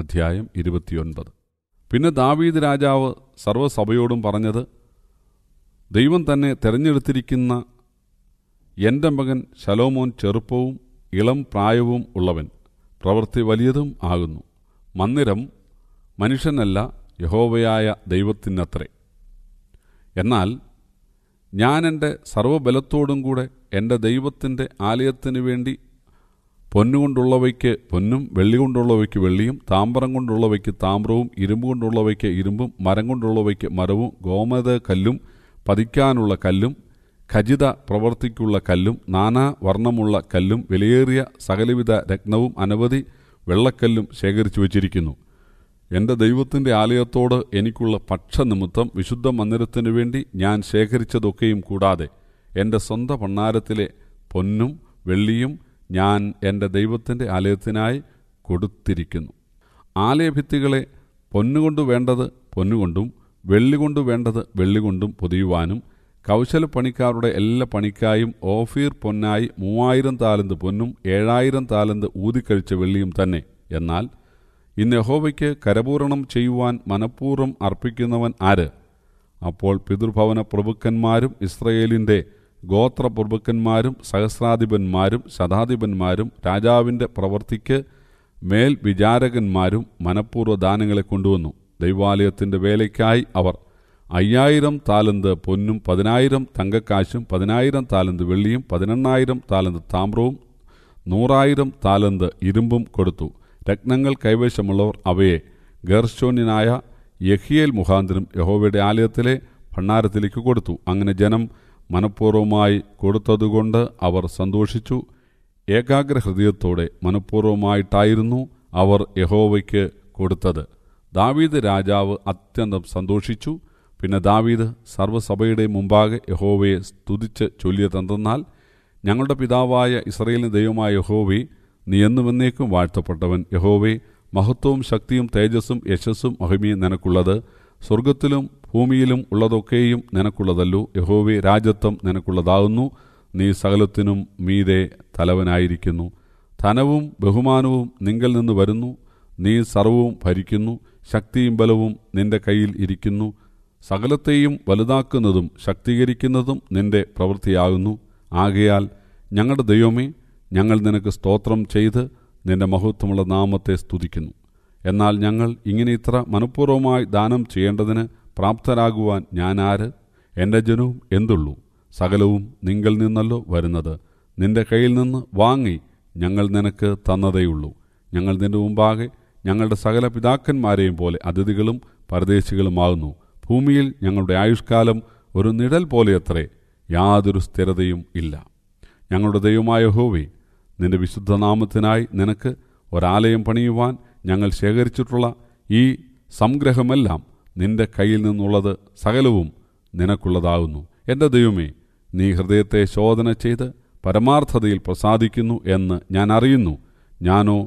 അധ്യായം ഇരുപത്തിയൊൻപത് പിന്നെ ദാവീദ് രാജാവ് സർവ്വസഭയോടും പറഞ്ഞത് ദൈവം തന്നെ തിരഞ്ഞെടുത്തിരിക്കുന്ന എൻ്റെ മകൻ ശലോമോൻ ചെറുപ്പവും ഇളം പ്രായവും ഉള്ളവൻ പ്രവൃത്തി വലിയതും ആകുന്നു മന്ദിരം മനുഷ്യനല്ല യഹോവയായ ദൈവത്തിനത്രേ എന്നാൽ ഞാൻ എൻ്റെ സർവ്വബലത്തോടും കൂടെ എൻ്റെ ദൈവത്തിൻ്റെ ആലയത്തിനു വേണ്ടി പൊന്നുകൊണ്ടുള്ളവയ്ക്ക് പൊന്നും വെള്ളി കൊണ്ടുള്ളവയ്ക്ക് വെള്ളിയും താമ്രം കൊണ്ടുള്ളവയ്ക്ക് താമ്രവും ഇരുമ്പ് കൊണ്ടുള്ളവയ്ക്ക് ഇരുമ്പും മരം കൊണ്ടുള്ളവയ്ക്ക് മരവും ഗോമത കല്ലും പതിക്കാനുള്ള കല്ലും ഖജിത പ്രവർത്തിക്കുള്ള കല്ലും നാനാ വർണ്ണമുള്ള കല്ലും വിലയേറിയ സകലവിധ രത്നവും അനവധി വെള്ളക്കല്ലും ശേഖരിച്ചു വച്ചിരിക്കുന്നു എൻ്റെ ദൈവത്തിൻ്റെ ആലയത്തോട് എനിക്കുള്ള പക്ഷ നിമിത്തം വിശുദ്ധ മന്ദിരത്തിനു വേണ്ടി ഞാൻ ശേഖരിച്ചതൊക്കെയും കൂടാതെ എൻ്റെ സ്വന്തം ഭണ്ണാരത്തിലെ പൊന്നും വെള്ളിയും ഞാൻ എൻ്റെ ദൈവത്തിൻ്റെ ആലയത്തിനായി കൊടുത്തിരിക്കുന്നു ആലയഭിത്തികളെ പൊന്നുകൊണ്ട് വേണ്ടത് പൊന്നുകൊണ്ടും വെള്ളികൊണ്ട് വേണ്ടത് വെള്ളികൊണ്ടും പൊതിയുവാനും കൗശലപ്പണിക്കാരുടെ എല്ലാ പണിക്കായും ഓഫീർ പൊന്നായി മൂവായിരം താലന്ത് പൊന്നും ഏഴായിരം താലന്ത് ഊതിക്കഴിച്ച വെള്ളിയും തന്നെ എന്നാൽ ഇന്ന് യഹോവയ്ക്ക് കരപൂരണം ചെയ്യുവാൻ മനഃപൂർവ്വം അർപ്പിക്കുന്നവൻ ആര് അപ്പോൾ പിതൃഭവന പ്രഭുക്കന്മാരും ഇസ്രയേലിൻ്റെ ഗോത്രപ്രഭുക്കന്മാരും സഹസ്രാധിപന്മാരും ശതാധിപന്മാരും രാജാവിൻ്റെ പ്രവൃത്തിക്ക് മേൽ വിചാരകന്മാരും മനഃപൂർവ്വ ദാനങ്ങളെ കൊണ്ടുവന്നു ദൈവാലയത്തിൻ്റെ വേലയ്ക്കായി അവർ അയ്യായിരം താലന്ത് പൊന്നും പതിനായിരം തങ്കക്കാശും പതിനായിരം താലന്ത് വെള്ളിയും പതിനെണ്ണായിരം താലന്ത് താമ്രവും നൂറായിരം താലന്ത് ഇരുമ്പും കൊടുത്തു രത്നങ്ങൾ കൈവശമുള്ളവർ അവയെ ഗർഷോന്യനായ യഹിയേൽ മുഖാന്തരം യഹോവയുടെ ആലയത്തിലെ ഭണ്ണാരത്തിലേക്ക് കൊടുത്തു അങ്ങനെ ജനം മനഃപൂർവ്വമായി കൊടുത്തതുകൊണ്ട് അവർ സന്തോഷിച്ചു ഏകാഗ്ര ഹൃദയത്തോടെ മനഃപൂർവ്വമായിട്ടായിരുന്നു അവർ യഹോവയ്ക്ക് കൊടുത്തത് ദാവീദ് രാജാവ് അത്യന്തം സന്തോഷിച്ചു പിന്നെ ദാവീദ് സർവ്വസഭയുടെ മുമ്പാകെ യഹോവയെ സ്തുതിച്ച് ചൊല്ലിയതെന്തെന്നാൽ ഞങ്ങളുടെ പിതാവായ ഇസ്രയേലിന് ദൈവമായ യഹോവെ നീ എന്നുമെന്നേക്കും വാഴ്ത്തപ്പെട്ടവൻ യഹോവെ മഹത്വവും ശക്തിയും തേജസ്സും യശസ്സും മഹിമയും നിനക്കുള്ളത് സ്വർഗത്തിലും ഭൂമിയിലും ഉള്ളതൊക്കെയും നിനക്കുള്ളതല്ലോ യഹോവി രാജ്യത്വം നിനക്കുള്ളതാകുന്നു നീ സകലത്തിനും മീതെ തലവനായിരിക്കുന്നു ധനവും ബഹുമാനവും നിങ്കൽ നിന്ന് വരുന്നു നീ സർവവും ഭരിക്കുന്നു ശക്തിയും ബലവും നിന്റെ കയ്യിൽ ഇരിക്കുന്നു സകലത്തെയും വലുതാക്കുന്നതും ശക്തീകരിക്കുന്നതും നിന്റെ പ്രവൃത്തിയാകുന്നു ആകയാൽ ഞങ്ങളുടെ ദൈവമേ ഞങ്ങൾ നിനക്ക് സ്തോത്രം ചെയ്ത് നിന്റെ മഹത്വമുള്ള നാമത്തെ സ്തുതിക്കുന്നു എന്നാൽ ഞങ്ങൾ ഇങ്ങനെ ഇത്ര മനഃപൂർവ്വമായി ദാനം ചെയ്യേണ്ടതിന് പ്രാപ്തരാകുവാൻ ഞാനാര് എൻ്റെ ജനവും എന്തുള്ളൂ സകലവും നിങ്ങൾ നിന്നല്ലോ വരുന്നത് നിന്റെ കയ്യിൽ നിന്ന് വാങ്ങി ഞങ്ങൾ നിനക്ക് തന്നതേയുള്ളൂ ഞങ്ങൾ നിന്റെ മുമ്പാകെ ഞങ്ങളുടെ സകല പിതാക്കന്മാരെയും പോലെ അതിഥികളും പരദേശികളുമാകുന്നു ഭൂമിയിൽ ഞങ്ങളുടെ ആയുഷ്കാലം ഒരു നിഴൽ പോലെയത്രേ യാതൊരു സ്ഥിരതയും ഇല്ല ഞങ്ങളുടെ ദൈവമായ ഹോവി നിന്റെ വിശുദ്ധനാമത്തിനായി നിനക്ക് ഒരാലയം പണിയുവാൻ ഞങ്ങൾ ശേഖരിച്ചിട്ടുള്ള ഈ സംഗ്രഹമെല്ലാം നിന്റെ കയ്യിൽ നിന്നുള്ളത് സകലവും നിനക്കുള്ളതാകുന്നു എൻ്റെ ദൈവമേ നീ ഹൃദയത്തെ ശോധന ചെയ്ത് പരമാർത്ഥതയിൽ പ്രസാദിക്കുന്നു എന്ന് ഞാൻ അറിയുന്നു ഞാനോ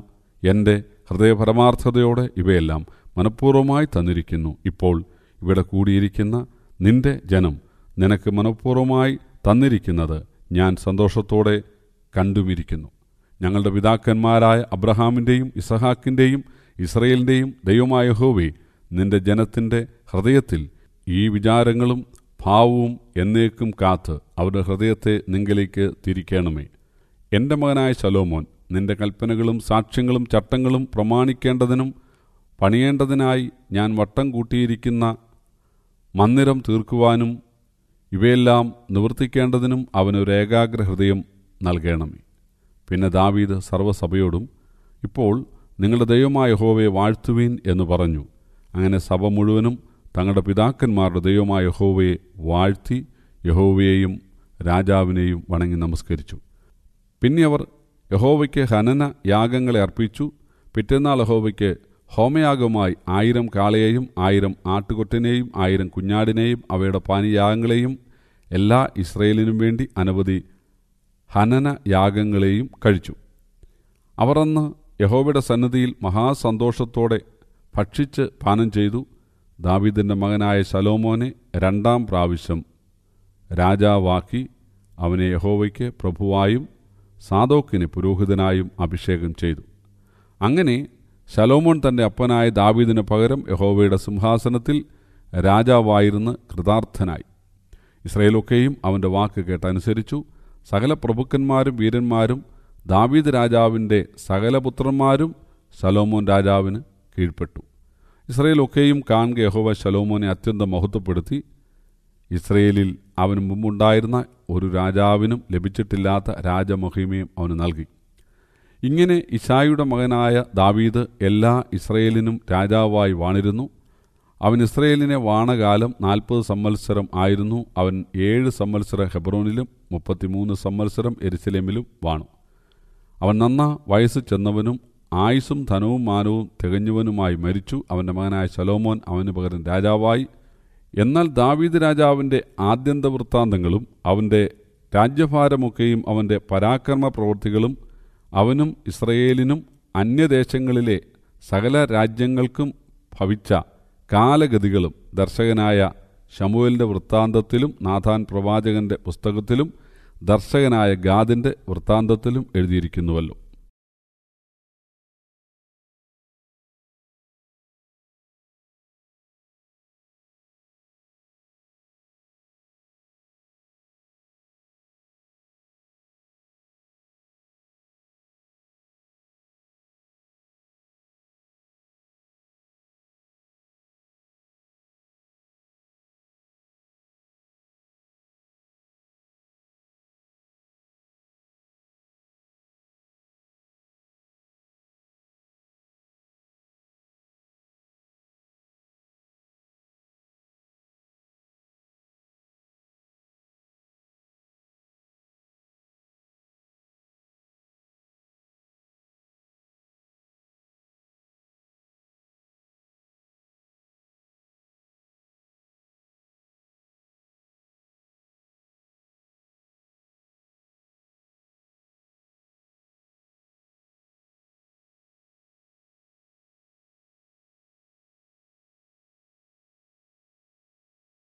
എൻ്റെ ഹൃദയ പരമാർത്ഥതയോടെ ഇവയെല്ലാം മനഃപൂർവ്വമായി തന്നിരിക്കുന്നു ഇപ്പോൾ ഇവിടെ കൂടിയിരിക്കുന്ന നിന്റെ ജനം നിനക്ക് മനഃപൂർവ്വമായി തന്നിരിക്കുന്നത് ഞാൻ സന്തോഷത്തോടെ കണ്ടുമിരിക്കുന്നു ഞങ്ങളുടെ പിതാക്കന്മാരായ അബ്രഹാമിൻ്റെയും ഇസഹാക്കിൻ്റെയും ഇസ്രയേലിൻ്റെയും ദൈവമായ ഹോവേ നിന്റെ ജനത്തിൻ്റെ ഹൃദയത്തിൽ ഈ വിചാരങ്ങളും ഭാവവും എന്നേക്കും കാത്ത് അവരുടെ ഹൃദയത്തെ നിങ്കലേക്ക് തിരിക്കണമേ എൻ്റെ മകനായ ശലോമോൻ നിന്റെ കൽപ്പനകളും സാക്ഷ്യങ്ങളും ചട്ടങ്ങളും പ്രമാണിക്കേണ്ടതിനും പണിയേണ്ടതിനായി ഞാൻ വട്ടം കൂട്ടിയിരിക്കുന്ന മന്ദിരം തീർക്കുവാനും ഇവയെല്ലാം നിവർത്തിക്കേണ്ടതിനും അവനൊരു ഏകാഗ്ര ഹൃദയം നൽകണമേ പിന്നെ ദാവീദ് സർവ്വസഭയോടും ഇപ്പോൾ നിങ്ങളുടെ ദൈവമായ ഹോവയെ വാഴ്ത്തുവീൻ എന്ന് പറഞ്ഞു അങ്ങനെ സഭ മുഴുവനും തങ്ങളുടെ പിതാക്കന്മാരുടെ ദൈവമായ യഹോവയെ വാഴ്ത്തി യഹോവയെയും രാജാവിനെയും വണങ്ങി നമസ്കരിച്ചു പിന്നെ അവർ യഹോവയ്ക്ക് ഹനന യാഗങ്ങളെ അർപ്പിച്ചു പിറ്റന്നാൾ യഹോവയ്ക്ക് ഹോമയാഗമായി ആയിരം കാളയെയും ആയിരം ആട്ടുകൊറ്റനെയും ആയിരം കുഞ്ഞാടിനെയും അവയുടെ പാനീയാഗങ്ങളെയും എല്ലാ ഇസ്രയേലിനും വേണ്ടി അനവധി ഹനന യാഗങ്ങളെയും കഴിച്ചു അവർ അന്ന് യഹോവയുടെ സന്നദ്ധിയിൽ മഹാസന്തോഷത്തോടെ ഭക്ഷിച്ച് പാനം ചെയ്തു ദാവീദിൻ്റെ മകനായ ശലോമോനെ രണ്ടാം പ്രാവശ്യം രാജാവാക്കി അവനെ യഹോവയ്ക്ക് പ്രഭുവായും സാധോക്കിന് പുരോഹിതനായും അഭിഷേകം ചെയ്തു അങ്ങനെ ശലോമോൻ തൻ്റെ അപ്പനായ ദാവീദിന് പകരം യഹോവയുടെ സിംഹാസനത്തിൽ രാജാവായിരുന്ന് കൃതാർത്ഥനായി ഇസ്രയേലൊക്കെയും അവൻ്റെ വാക്ക് കേട്ടനുസരിച്ചു സകല പ്രഭുക്കന്മാരും വീരന്മാരും ദാവീദ് രാജാവിൻ്റെ സകല പുത്രന്മാരും ശലോമോൻ രാജാവിന് കീഴ്പ്പെട്ടു ഇസ്രയേലൊക്കെയും കാൺകെ യഹോവ ശലോമോനെ അത്യന്തം മഹത്വപ്പെടുത്തി ഇസ്രയേലിൽ അവന് മുമ്പുണ്ടായിരുന്ന ഒരു രാജാവിനും ലഭിച്ചിട്ടില്ലാത്ത രാജമഹിമയും അവന് നൽകി ഇങ്ങനെ ഇഷായിയുടെ മകനായ ദാവീദ് എല്ലാ ഇസ്രയേലിനും രാജാവായി വാണിരുന്നു അവൻ ഇസ്രയേലിനെ വാണകാലം നാൽപ്പത് സമ്മത്സരം ആയിരുന്നു അവൻ ഏഴ് സമ്മത്സരം ഹെബ്രോനിലും മുപ്പത്തിമൂന്ന് സമ്മത്സരം എരിസലേമിലും വാണു അവൻ നന്ന വയസ്സ് ചെന്നവനും ആയുസും ധനവും മാനവും തികഞ്ഞവനുമായി മരിച്ചു അവൻ്റെ മകനായ ശലോമോൻ അവന് പകരം രാജാവായി എന്നാൽ ദാവീദ് രാജാവിൻ്റെ ആദ്യന്ത വൃത്താന്തങ്ങളും അവൻ്റെ രാജ്യഭാരമൊക്കെയും അവൻ്റെ പരാക്രമ പ്രവൃത്തികളും അവനും ഇസ്രയേലിനും അന്യദേശങ്ങളിലെ സകല രാജ്യങ്ങൾക്കും ഭവിച്ച കാലഗതികളും ദർശകനായ ഷമുവലിൻ്റെ വൃത്താന്തത്തിലും നാഥാൻ പ്രവാചകൻ്റെ പുസ്തകത്തിലും ദർശകനായ ഗാദിൻ്റെ വൃത്താന്തത്തിലും എഴുതിയിരിക്കുന്നുവല്ലോ